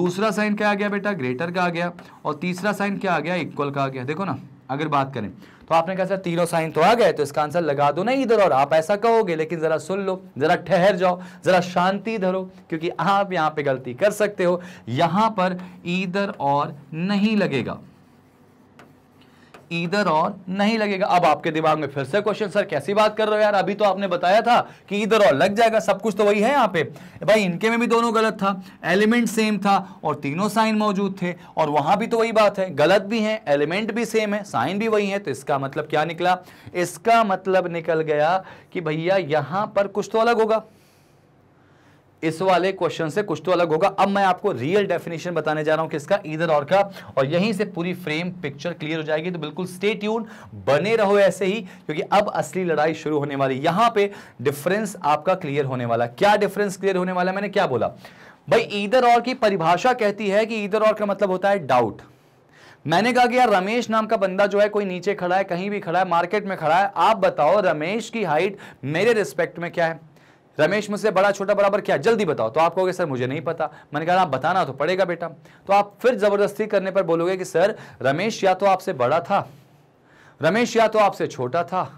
दूसरा साइन क्या आ गया बेटा ग्रेटर का आ गया और तीसरा साइन क्या आ गया इक्वल का आ गया देखो ना अगर बात करें तो आपने कहा सर तीनों साइन तो आ गए तो इसका आंसर लगा दो ना इधर और आप ऐसा कहोगे लेकिन ज़रा सुन लो ज़रा ठहर जाओ ज़रा शांति धरो क्योंकि आप यहाँ पे गलती कर सकते हो यहाँ पर इधर और नहीं लगेगा ईदर और नहीं लगेगा अब आपके दिमाग में फिर से क्वेश्चन सर कैसी बात कर रहे हो यार अभी तो आपने बताया था कि ईदर और लग जाएगा सब कुछ तो वही है यहाँ पे भाई इनके में भी दोनों गलत था एलिमेंट सेम था और तीनों साइन मौजूद थे और वहां भी तो वही बात है गलत भी है एलिमेंट भी सेम है साइन भी वही है तो इसका मतलब क्या निकला इसका मतलब निकल गया कि भैया यहां पर कुछ तो अलग होगा इस वाले क्वेश्चन से कुछ तो अलग होगा अब मैं आपको रियल डेफिनेशन बताने जा रहा हूं किसका इधर और का और यहीं से पूरी फ्रेम पिक्चर क्लियर हो जाएगी तो बिल्कुल स्टे ट्यून बने रहो ऐसे ही क्योंकि अब असली लड़ाई शुरू होने वाली यहां पे डिफरेंस आपका क्लियर होने वाला क्या डिफरेंस क्लियर होने वाला मैंने क्या बोला भाई ईदर और की परिभाषा कहती है कि ईदर और का मतलब होता है डाउट मैंने कहा कि यार रमेश नाम का बंदा जो है कोई नीचे खड़ा है कहीं भी खड़ा है मार्केट में खड़ा है आप बताओ रमेश की हाइट मेरे रिस्पेक्ट में क्या है रमेश मुझसे बड़ा छोटा बराबर क्या जल्दी बताओ तो आप कहोगे सर मुझे नहीं पता मैंने कहा आप बताना तो पड़ेगा बेटा तो आप फिर ज़बरदस्ती करने पर बोलोगे कि सर रमेश या तो आपसे बड़ा था रमेश या तो आपसे छोटा था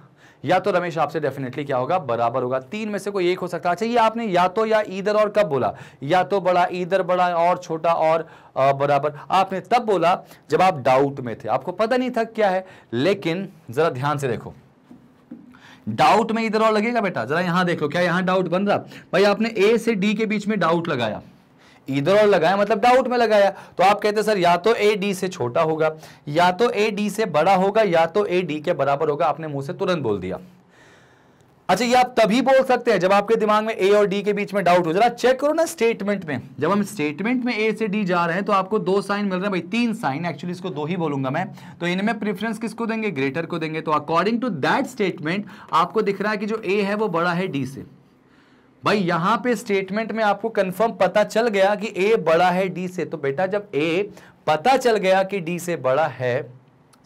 या तो रमेश आपसे डेफिनेटली क्या होगा बराबर होगा तीन में से कोई एक हो सकता है अच्छा ये आपने या तो या इधर और कब बोला या तो बड़ा इधर बड़ा और छोटा और आ, बराबर आपने तब बोला जब आप डाउट में थे आपको पता नहीं था क्या है लेकिन ज़रा ध्यान से देखो डाउट में इधर और लगेगा बेटा जरा यहां देख लो क्या यहां डाउट बन रहा भाई आपने ए से डी के बीच में डाउट लगाया इधर और लगाया मतलब डाउट में लगाया तो आप कहते सर या तो ए डी से छोटा होगा या तो ए डी से बड़ा होगा या तो ए डी के बराबर होगा आपने मुंह से तुरंत बोल दिया अच्छा ये आप तभी बोल सकते हैं जब आपके दिमाग में ए और डी के बीच में डाउट हो जरा चेक करो ना स्टेटमेंट में जब हम स्टेटमेंट में ए से डी जा रहे हैं तो आपको दो साइन मिल रहे हैं भाई तीन साइन एक्चुअली इसको दो ही बोलूंगा मैं तो इनमें प्रेफरेंस किसको देंगे ग्रेटर को देंगे तो अकॉर्डिंग टू दैट स्टेटमेंट आपको दिख रहा है कि जो ए है वो बड़ा है डी से भाई यहां पे स्टेटमेंट में आपको कंफर्म पता चल गया कि ए बड़ा है डी से तो बेटा जब ए पता चल गया कि डी से बड़ा है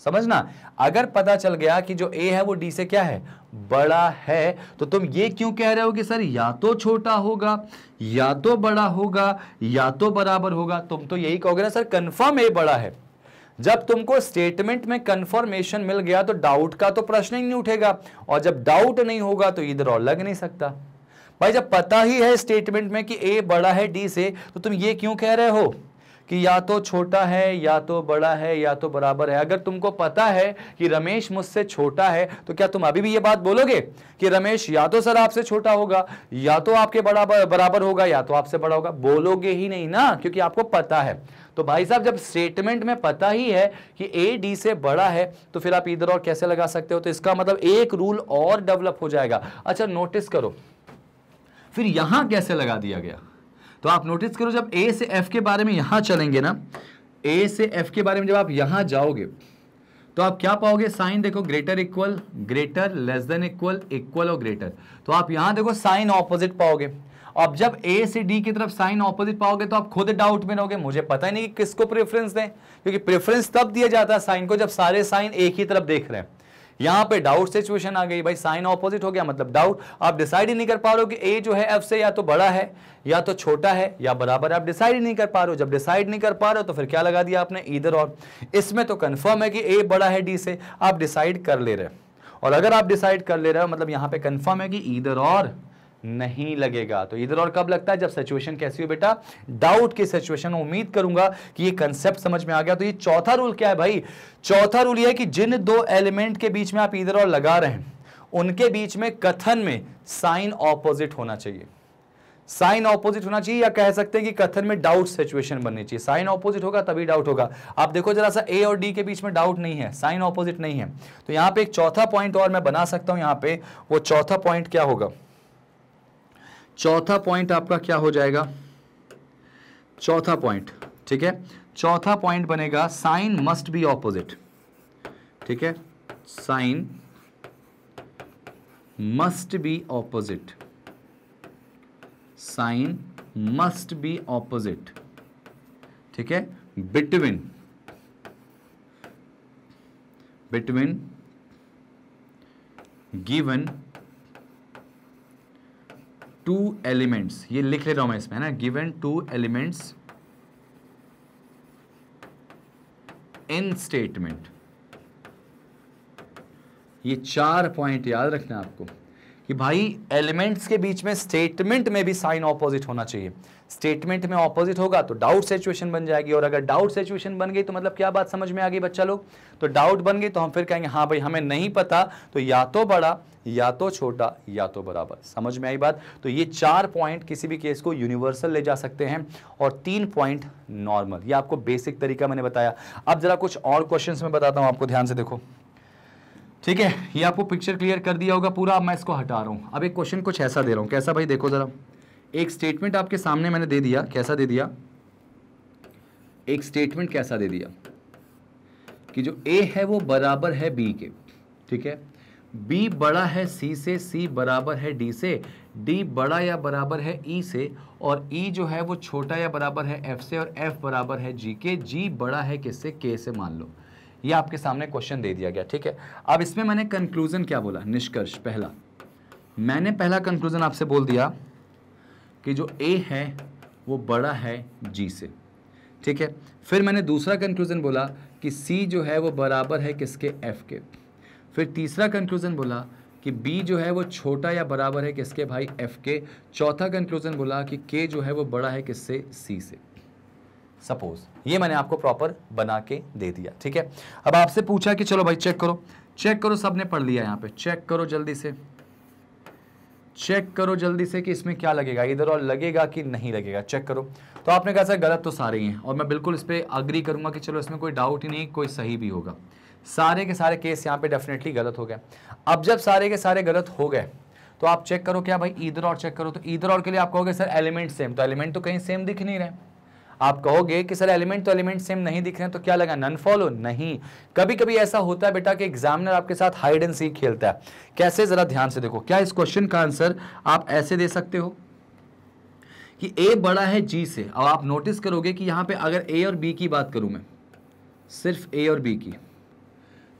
समझना अगर पता चल गया कि जो ए है वो डी से क्या है बड़ा है तो तुम ये क्यों कह रहे हो कि सर या तो छोटा होगा या तो बड़ा होगा या तो बराबर होगा तुम तो यही कहोगे ना सर कंफर्म ए बड़ा है जब तुमको स्टेटमेंट में कंफर्मेशन मिल गया तो डाउट का तो प्रश्न ही नहीं उठेगा और जब डाउट नहीं होगा तो इधर और लग नहीं सकता भाई जब पता ही है स्टेटमेंट में कि ए बड़ा है डी से तो तुम ये क्यों कह रहे हो कि या तो छोटा है या तो बड़ा है या तो बराबर है अगर तुमको पता है कि रमेश मुझसे छोटा है तो क्या तुम अभी भी ये बात बोलोगे कि रमेश या तो सर आपसे छोटा होगा या तो आपके बराबर बराबर होगा या तो आपसे बड़ा होगा बोलोगे ही नहीं ना क्योंकि आपको पता है तो भाई साहब जब स्टेटमेंट में पता ही है कि ए डी से बड़ा है तो फिर आप इधर और कैसे लगा सकते हो तो इसका मतलब एक रूल और डेवलप हो जाएगा अच्छा नोटिस करो फिर यहां कैसे लगा दिया गया तो आप नोटिस करो जब ए से एफ के बारे में यहां चलेंगे ना ए से एफ के बारे में जब आप यहां जाओगे तो आप क्या पाओगे साइन देखो greater equal greater less than equal equal और ग्रेटर तो आप यहां देखो साइन ऑपोजिट पाओगे अब जब ए से डी की तरफ साइन ऑपोजिट पाओगे तो आप खुद डाउट में रहोगे मुझे पता ही नहीं कि किसको प्रेफरेंस दें क्योंकि प्रेफरेंस तब दिया जाता है साइन को जब सारे साइन एक ही तरफ देख रहे हैं यहां पे डाउट सिचुएशन आ गई भाई साइन ऑपोजिट हो गया मतलब डाउट आप डिसाइड ही नहीं कर पा रहे हो कि ए जो है एफ से या तो बड़ा है या तो छोटा है या बराबर आप डिसाइड ही नहीं कर पा रहे हो जब डिसाइड नहीं कर पा रहे हो तो फिर क्या लगा दिया आपने इधर और इसमें तो कन्फर्म है कि ए बड़ा है डी से आप डिसाइड कर ले रहे हो और अगर आप डिसाइड कर ले रहे हो मतलब यहां पर कन्फर्म है कि इधर और नहीं लगेगा तो इधर और कब लगता है जब सिचुएशन कैसी हो बेटा डाउट की सिचुएशन उम्मीद करूंगा कि ये कंसेप्ट समझ में आ गया तो ये चौथा रूल क्या है भाई चौथा रूल ये है कि जिन दो एलिमेंट के बीच में आप इधर और लगा रहे हैं उनके बीच में कथन में साइन ऑपोजिट होना चाहिए साइन ऑपोजिट होना चाहिए या कह सकते हैं कि कथन में डाउट सिचुएशन बननी चाहिए साइन ऑपोजिट होगा तभी डाउट होगा आप देखो जरा सा ए और डी के बीच में डाउट नहीं है साइन ऑपोजिट नहीं है तो यहां पे एक चौथा पॉइंट और मैं बना सकता हूं यहां पे वो चौथा पॉइंट क्या होगा चौथा पॉइंट आपका क्या हो जाएगा चौथा पॉइंट ठीक है चौथा पॉइंट बनेगा साइन मस्ट बी ऑपोजिट ठीक है sign must be opposite sign must be opposite ठीक है between between given two elements ये लिख ले रहा मैं इसमें है ना given two elements in statement ये चार पॉइंट याद रखना आपको कि भाई एलिमेंट्स के बीच में स्टेटमेंट में भी साइन ऑपोजिट होना चाहिए स्टेटमेंट में ऑपोजिट होगा तो डाउट सिचुएशन बन जाएगी और अगर डाउट सिचुएशन बन गई तो मतलब क्या बात समझ में आ गई बच्चा लोग तो डाउट बन गई तो हम फिर कहेंगे हाँ भाई हमें नहीं पता तो या तो बड़ा या तो छोटा या तो बराबर समझ में आई बात तो ये चार पॉइंट किसी भी केस को यूनिवर्सल ले जा सकते हैं और तीन पॉइंट नॉर्मल ये आपको बेसिक तरीका मैंने बताया अब जरा कुछ और क्वेश्चन में बताता हूँ आपको ध्यान से देखो ठीक है ये आपको पिक्चर क्लियर कर दिया होगा पूरा अब मैं इसको हटा रहा हूँ अब एक क्वेश्चन कुछ ऐसा दे रहा हूँ कैसा भाई देखो जरा एक स्टेटमेंट आपके सामने मैंने दे दिया कैसा दे दिया एक स्टेटमेंट कैसा दे दिया कि जो ए है वो बराबर है बी के ठीक है बी बड़ा है सी से सी बराबर है डी से डी बड़ा या बराबर है ई e से और ई e जो है वो छोटा या बराबर है एफ से और एफ बराबर है जी के जी बड़ा है किससे के से मान लो ये आपके सामने क्वेश्चन दे दिया गया ठीक है अब इसमें मैंने कंक्लूजन क्या बोला निष्कर्ष पहला मैंने पहला कंक्लूजन आपसे बोल दिया कि जो ए है वो बड़ा है जी से ठीक है फिर मैंने दूसरा कंक्लूज़न बोला कि सी जो है वो बराबर है किसके एफ के फिर तीसरा कंक्लूज़न बोला कि बी जो है वो छोटा या बराबर है किसके भाई एफ के चौथा कंक्लूज़न बोला कि के जो है वो बड़ा है किससे सी से सपोज ये मैंने आपको प्रॉपर बना के दे दिया ठीक है अब आपसे पूछा कि चलो भाई चेक करो चेक करो सब ने पढ़ लिया यहाँ पे चेक करो जल्दी से चेक करो जल्दी से कि इसमें क्या लगेगा इधर और लगेगा कि नहीं लगेगा चेक करो तो आपने कहा सर गलत तो सारे ही हैं और मैं बिल्कुल इस पर अग्री करूँगा कि चलो इसमें कोई डाउट ही नहीं कोई सही भी होगा सारे के सारे केस यहाँ पे डेफिनेटली गलत हो गए अब जब सारे के सारे गलत हो गए तो आप चेक करो क्या भाई इधर और चेक करो तो इधर और के लिए आप कहोगे सर एलिमेंट सेम तो एलिमेंट तो कहीं सेम दिख नहीं रहे आप कहोगे कि सर एलिमेंट तो एलिमेंट सेम नहीं दिख रहे हैं तो क्या लगा नन फॉलो नहीं कभी कभी ऐसा होता है बेटा कि एग्जामिनर आपके साथ हाइड एंड सी खेलता है कैसे जरा ध्यान से देखो क्या इस क्वेश्चन का आंसर आप ऐसे दे सकते हो कि ए बड़ा है जी से अब आप नोटिस करोगे कि यहां पर अगर ए और बी की बात करूं मैं सिर्फ ए और बी की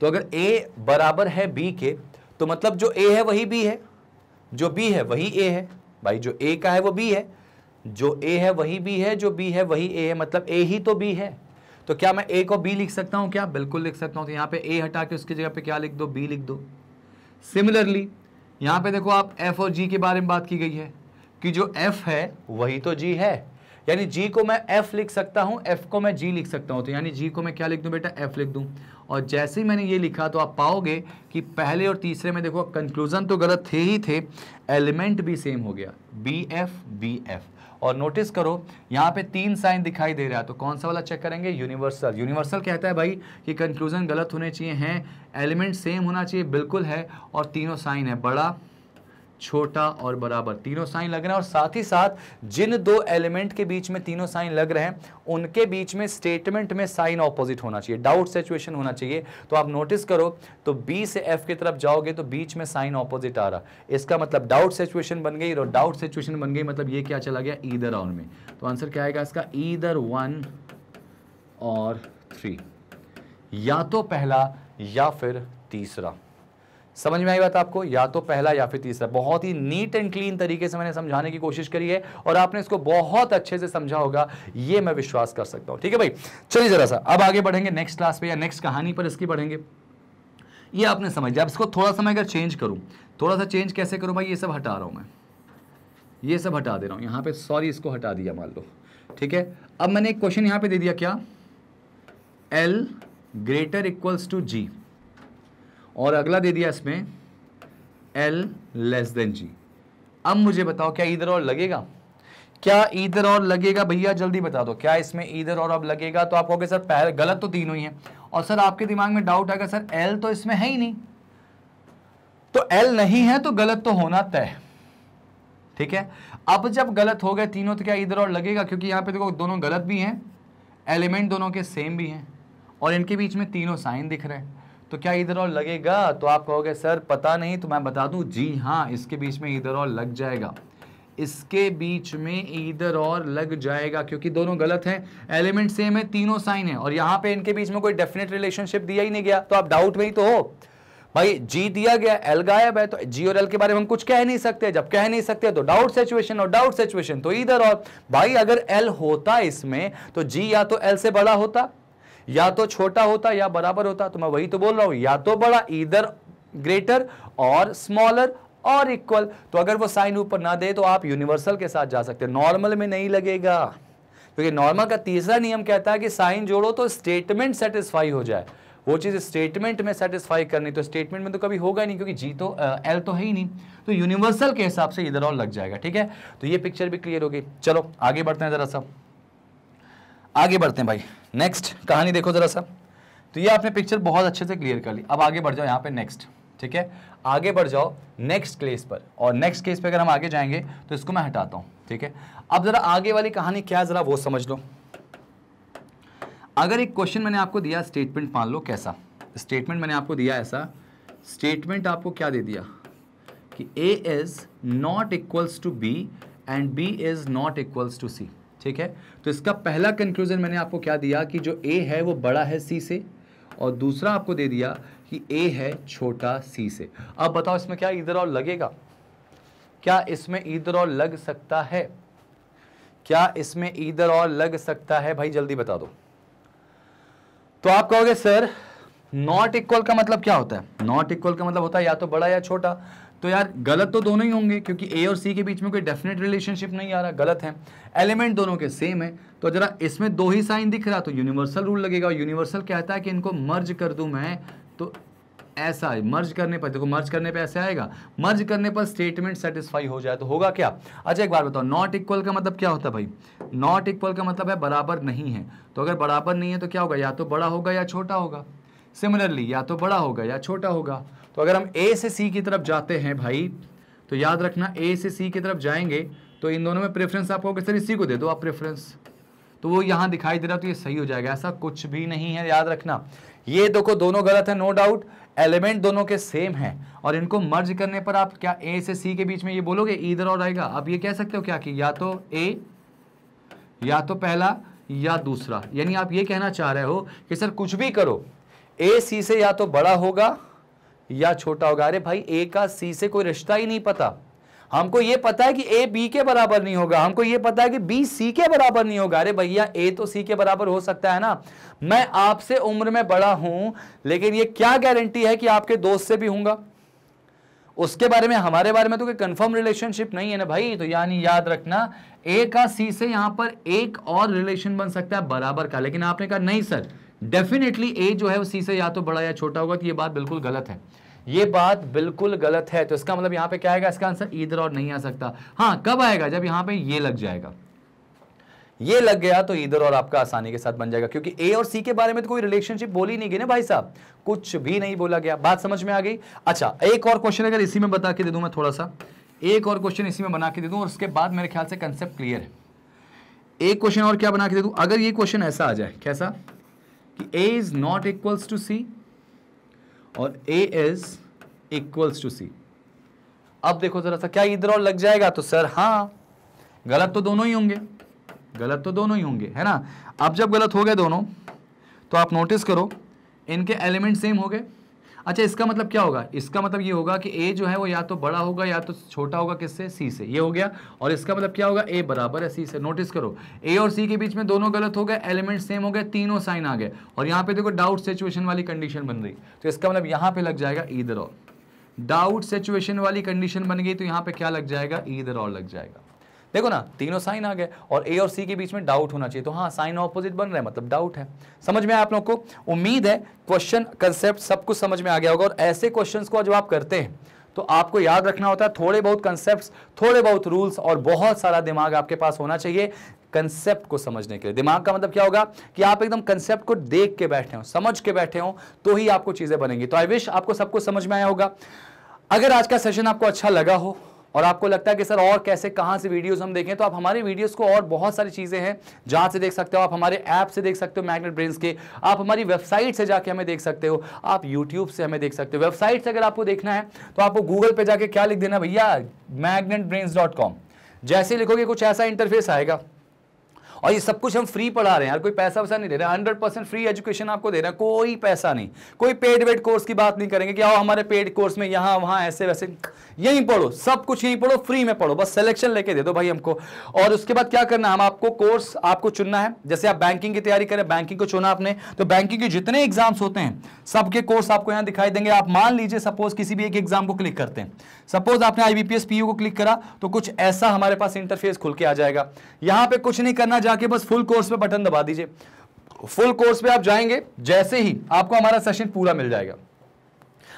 तो अगर ए बराबर है बी के तो मतलब जो ए है वही बी है जो बी है वही ए है भाई जो ए का है वो बी है जो ए है वही बी है जो बी है वही ए है मतलब ए ही तो बी है तो क्या मैं ए को बी लिख सकता हूं क्या बिल्कुल लिख सकता हूं तो यहाँ पे ए हटा के उसकी जगह पे क्या लिख दो बी लिख दो सिमिलरली यहाँ पे देखो आप एफ और जी के बारे में बात की गई है कि जो एफ है वही तो जी है यानी जी को मैं एफ लिख सकता हूं एफ को मैं जी लिख सकता हूं तो यानी जी को मैं क्या लिख दू बेटा एफ लिख दूँ और जैसे ही मैंने ये लिखा तो आप पाओगे कि पहले और तीसरे में देखो कंक्लूजन तो गलत थे ही थे एलिमेंट भी सेम हो गया बी एफ बी एफ और नोटिस करो यहाँ पे तीन साइन दिखाई दे रहा है तो कौन सा वाला चेक करेंगे यूनिवर्सल यूनिवर्सल कहता है भाई कि कंक्लूजन गलत होने चाहिए हैं एलिमेंट सेम होना चाहिए बिल्कुल है और तीनों साइन है बड़ा छोटा और बराबर तीनों साइन लग रहे हैं और साथ ही साथ जिन दो एलिमेंट के बीच में तीनों साइन लग रहे हैं उनके बीच में स्टेटमेंट में साइन ऑपोजिट होना चाहिए डाउट सिचुएशन होना चाहिए तो आप नोटिस करो तो बी से एफ की तरफ जाओगे तो बीच में साइन ऑपोजिट आ रहा इसका मतलब डाउट सिचुएशन बन गई और डाउट सिचुएशन बन गई मतलब ये क्या चला गया ईदर और में तो आंसर क्या आएगा इसका ईदर वन और थ्री या तो पहला या फिर तीसरा समझ में आई बात आपको या तो पहला या फिर तीसरा बहुत ही नीट एंड क्लीन तरीके से मैंने समझाने की कोशिश करी है और आपने इसको बहुत अच्छे से समझा होगा ये मैं विश्वास कर सकता हूँ ठीक है भाई चलिए जरा सा अब आगे बढ़ेंगे नेक्स्ट क्लास पे या नेक्स्ट कहानी पर इसकी बढ़ेंगे ये आपने समझ लिया अब इसको थोड़ा सा मैं अगर चेंज करूँ थोड़ा सा चेंज कैसे करूँ भाई ये सब हटा रहा हूँ मैं ये सब हटा दे रहा हूँ यहाँ पे सॉरी इसको हटा दिया मान लो ठीक है अब मैंने एक क्वेश्चन यहाँ पर दे दिया क्या L greater equals to G और अगला दे दिया इसमें एल लेस देन जी अब मुझे बताओ क्या इधर और लगेगा क्या इधर और लगेगा भैया जल्दी बता दो क्या इसमें इधर और अब लगेगा तो आप कहोगे सर पहले गलत तो तीन हुई है और सर आपके दिमाग में डाउट आएगा सर एल तो इसमें है ही नहीं तो एल नहीं है तो गलत तो होना तय ठीक है अब जब गलत हो गए तीनों तो क्या इधर और लगेगा क्योंकि यहां पे देखो दोनों गलत भी हैं एलिमेंट दोनों के सेम भी हैं और इनके बीच में तीनों साइन दिख रहे हैं तो क्या इधर और लगेगा तो आप कहोगे सर पता नहीं तो मैं बता दूं जी हाँ इसके बीच में इधर और लग जाएगा इसके बीच में इधर और लग जाएगा क्योंकि दोनों गलत हैं एलिमेंट सेम है तीनों साइन है और यहां पे इनके बीच में कोई डेफिनेट रिलेशनशिप दिया ही नहीं गया तो आप डाउट में ही तो हो भाई जी दिया गया एल गायब है तो जी और एल के बारे में हम कुछ कह नहीं सकते जब कह नहीं सकते तो डाउट सिचुएशन और डाउट सिचुएशन तो इधर और भाई अगर एल होता इसमें तो जी या तो एल से बड़ा होता या तो छोटा होता या बराबर होता तो मैं वही तो बोल रहा हूं या तो बड़ा इधर ग्रेटर और स्मॉलर और इक्वल तो अगर वो साइन ऊपर ना दे तो आप यूनिवर्सल के साथ जा सकते नॉर्मल में नहीं लगेगा क्योंकि नॉर्मल का तीसरा नियम कहता है कि साइन जोड़ो तो स्टेटमेंट सेटिस्फाई हो जाए वो चीज़ स्टेटमेंट में सेटिस्फाई करनी तो स्टेटमेंट में तो कभी होगा ही नहीं क्योंकि जी तो एल तो है ही नहीं तो यूनिवर्सल के हिसाब से इधर और लग जाएगा ठीक है तो ये पिक्चर भी क्लियर होगी चलो आगे बढ़ते हैं ज़रा सा आगे बढ़ते हैं भाई नेक्स्ट कहानी देखो ज़रा सा तो ये आपने पिक्चर बहुत अच्छे से क्लियर कर ली अब आगे बढ़ जाओ यहाँ पे नेक्स्ट ठीक है आगे बढ़ जाओ नेक्स्ट केस पर और नेक्स्ट केस पर अगर हम आगे जाएंगे तो इसको मैं हटाता हूँ ठीक है अब ज़रा आगे वाली कहानी क्या है ज़रा वो समझ लो अगर एक क्वेश्चन मैंने आपको दिया स्टेटमेंट मान लो कैसा स्टेटमेंट मैंने आपको दिया ऐसा स्टेटमेंट आपको क्या दे दिया कि A is not equals to B and B is not equals to C ठीक है तो इसका पहला कंक्लूजन मैंने आपको क्या दिया कि जो ए है वो बड़ा है सी से और दूसरा आपको दे दिया कि ए है छोटा सी से अब बताओ इसमें क्या इधर और लगेगा क्या इसमें इधर और लग सकता है क्या इसमें इधर और लग सकता है भाई जल्दी बता दो तो आप कहोगे सर नॉट इक्वल का मतलब क्या होता है नॉट इक्वल का मतलब होता है या तो बड़ा या छोटा तो यार गलत तो दोनों ही होंगे क्योंकि ए और सी के बीच में कोई डेफिनेट रिलेशनशिप नहीं आ रहा गलत है एलिमेंट दोनों के सेम है तो जरा इसमें दो ही साइन दिख रहा तो यूनिवर्सल रूल लगेगा यूनिवर्सल कहता है कि इनको मर्ज कर दू मैं तो ऐसा है मर्ज करने पर देखो मर्ज करने पर ऐसे आएगा मर्ज करने पर स्टेटमेंट सेटिस्फाई हो जाए तो होगा क्या अच्छा एक बार बताओ नॉट इक्वल का मतलब क्या होता है भाई नॉट इक्वल का मतलब है बराबर नहीं है तो अगर बराबर नहीं है तो क्या होगा या तो बड़ा होगा या छोटा होगा सिमिलरली या तो बड़ा होगा या छोटा होगा तो अगर हम ए से सी की तरफ जाते हैं भाई तो याद रखना ए से सी की तरफ जाएंगे तो इन दोनों में प्रेफरेंस आपको सर इसी को दे दो आप प्रेफरेंस तो वो यहाँ दिखाई दे रहा तो ये सही हो जाएगा ऐसा कुछ भी नहीं है याद रखना ये देखो दोनों गलत है नो डाउट एलिमेंट दोनों के सेम हैं और इनको मर्ज करने पर आप क्या ए से सी के बीच में ये बोलोगे इधर और आएगा आप ये कह सकते हो क्या कि या तो ए या तो पहला या दूसरा यानी आप ये कहना चाह रहे हो कि सर कुछ भी करो ए सी से या तो बड़ा होगा या छोटा होगा अरे भाई ए का सी से कोई रिश्ता ही नहीं पता हमको ये पता है कि ए बी के बराबर नहीं होगा हमको ये पता है कि बी सी के बराबर नहीं होगा अरे भैया ए तो सी के बराबर हो सकता है ना मैं आपसे उम्र में बड़ा हूं लेकिन ये क्या गारंटी है कि आपके दोस्त से भी हूंगा उसके बारे में हमारे बारे में तो कोई कंफर्म रिलेशनशिप नहीं है ना भाई तो यानी याद रखना ए का सी से यहां पर एक और रिलेशन बन सकता है बराबर का लेकिन आपने कहा नहीं सर डेफिनेटली ए जो है वो सी से या तो बड़ा या छोटा होगा तो ये बात बिल्कुल गलत है ये बात बिल्कुल गलत है तो इसका मतलब यहां पे क्या आएगा इसका आंसर इधर और नहीं आ सकता हाँ कब आएगा जब यहां पे ये लग जाएगा ये लग गया तो इधर और आपका आसानी के साथ बन जाएगा क्योंकि ए और सी के बारे में तो कोई रिलेशनशिप बोली नहीं गई ना भाई साहब कुछ भी नहीं बोला गया बात समझ में आ गई अच्छा एक और क्वेश्चन अगर इसी में बता के दे दू मैं थोड़ा सा एक और क्वेश्चन इसी में बना के दे दू और उसके बाद मेरे ख्याल से कंसेप्ट क्लियर है एक क्वेश्चन और क्या बना के दे दू अगर ये क्वेश्चन ऐसा आ जाए कैसा कि A is not equals to C और A is equals to C अब देखो ज़रा सा क्या इधर और लग जाएगा तो सर हाँ गलत तो दोनों ही होंगे गलत तो दोनों ही होंगे है ना अब जब गलत हो गए दोनों तो आप नोटिस करो इनके एलिमेंट सेम हो गए अच्छा इसका मतलब क्या होगा इसका मतलब ये होगा कि ए जो है वो या तो बड़ा होगा या तो छोटा होगा किससे सी से ये हो गया और इसका मतलब क्या होगा ए बराबर है सी से नोटिस करो ए और सी के बीच में दोनों गलत हो गए एलिमेंट सेम हो गए तीनों साइन आ गए और यहाँ पे देखो डाउट सिचुएशन वाली कंडीशन बन रही तो इसका मतलब यहाँ पे लग जाएगा ईदर और डाउट सिचुएशन वाली कंडीशन बन गई तो यहाँ पे क्या लग जाएगा ईदर और लग जाएगा देखो ना तीनों साइन आ गए और ए और सी के बीच में डाउट होना चाहिए तो हाँ साइन ऑपोजिट बन रहा है मतलब डाउट है समझ में आया आप लोग को उम्मीद है क्वेश्चन कंसेप्ट सब कुछ समझ में आ गया होगा और ऐसे क्वेश्चन को जब आप करते हैं तो आपको याद रखना होता है थोड़े बहुत कंसेप्ट थोड़े बहुत रूल्स और बहुत सारा दिमाग आपके पास होना चाहिए कंसेप्ट को समझने के लिए दिमाग का मतलब क्या होगा कि आप एकदम कंसेप्ट को देख के बैठे हो समझ के बैठे हो तो ही आपको चीजें बनेंगी तो आई विश आपको सबको समझ में आया होगा अगर आज का सेशन आपको अच्छा लगा हो और आपको लगता है कि सर और कैसे कहाँ से वीडियोस हम देखें तो आप हमारे वीडियोस को और बहुत सारी चीज़ें हैं जहाँ से देख सकते हो आप हमारे ऐप से देख सकते हो मैग्नेट ब्रेन्स के आप हमारी वेबसाइट से जाके हमें देख सकते हो आप यूट्यूब से हमें देख सकते हो वेबसाइट से अगर आपको देखना है तो आपको गूगल पर जाके क्या लिख देना भैया मैग्नेट जैसे लिखोगे कुछ ऐसा इंटरफेस आएगा और ये सब कुछ हम फ्री पढ़ा रहे हैं यार कोई पैसा वैसा नहीं दे रहे हंड्रेड परसेंट फ्री एजुकेशन आपको दे रहे हैं कोई पैसा नहीं कोई पेड वेड कोर्स की बात नहीं करेंगे कि आओ हमारे पेड कोर्स में यहां वहां ऐसे वैसे यहीं पढ़ो सब कुछ यहीं पढ़ो फ्री में पढ़ो बस सिलेक्शन लेके दे दो भाई हमको और उसके बाद क्या करना हम आपको कोर्स आपको चुनना है जैसे आप बैंकिंग की तैयारी करें बैंकिंग को चुना आपने तो बैंकिंग के जितने एग्जाम्स होते हैं सबके कोर्स आपको यहां दिखाई देंगे आप मान लीजिए सपोज किसी भी एक एग्जाम को क्लिक करते हैं सपोज आपने आईबीपीएस पीयू को क्लिक करा तो कुछ ऐसा हमारे पास इंटरफेस खुल के आ जाएगा यहां पर कुछ नहीं करना जाके बस फुल कोर्स पे बटन दबा दीजिए फुल कोर्स पे आप जाएंगे जैसे ही आपको हमारा सेशन पूरा मिल जाएगा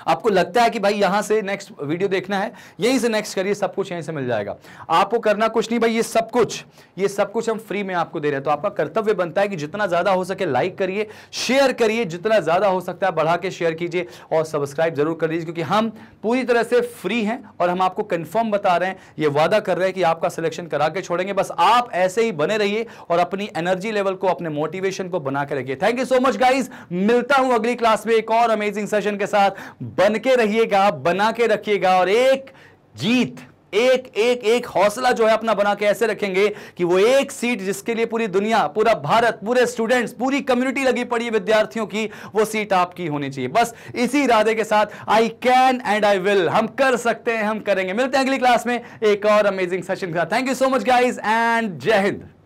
आपको लगता है कि भाई यहां से नेक्स्ट वीडियो देखना है यहीं से नेक्स्ट करिए सब कुछ यहीं से मिल जाएगा आपको करना कुछ नहीं भाई ये सब कुछ ये सब कुछ हम फ्री में आपको दे रहे हैं तो आपका कर्तव्य बनता है कि जितना ज़्यादा हो सके लाइक करिए शेयर करिए जितना ज़्यादा हो सकता है बढ़ा के शेयर कीजिए और सब्सक्राइब जरूर कर दीजिए क्योंकि हम पूरी तरह से फ्री हैं और हम आपको कन्फर्म बता रहे हैं ये वादा कर रहे हैं कि आपका सिलेक्शन करा के छोड़ेंगे बस आप ऐसे ही बने रहिए और अपनी एनर्जी लेवल को अपने मोटिवेशन को बना के रखिए thank you so much guys मिलता हूं अगली क्लास में एक और अमेजिंग सेशन के साथ बन के रहिएगा बना के रखिएगा और एक जीत एक एक एक हौसला जो है अपना बना के ऐसे रखेंगे कि वो एक सीट जिसके लिए पूरी दुनिया पूरा भारत पूरे स्टूडेंट्स पूरी कम्युनिटी लगी पड़ी विद्यार्थियों की वो सीट आपकी होनी चाहिए बस इसी इरादे के साथ I can and I will हम कर सकते हैं हम करेंगे मिलते हैं अगली क्लास में एक और अमेजिंग सेशन के साथ thank you so much guys and जय हिंद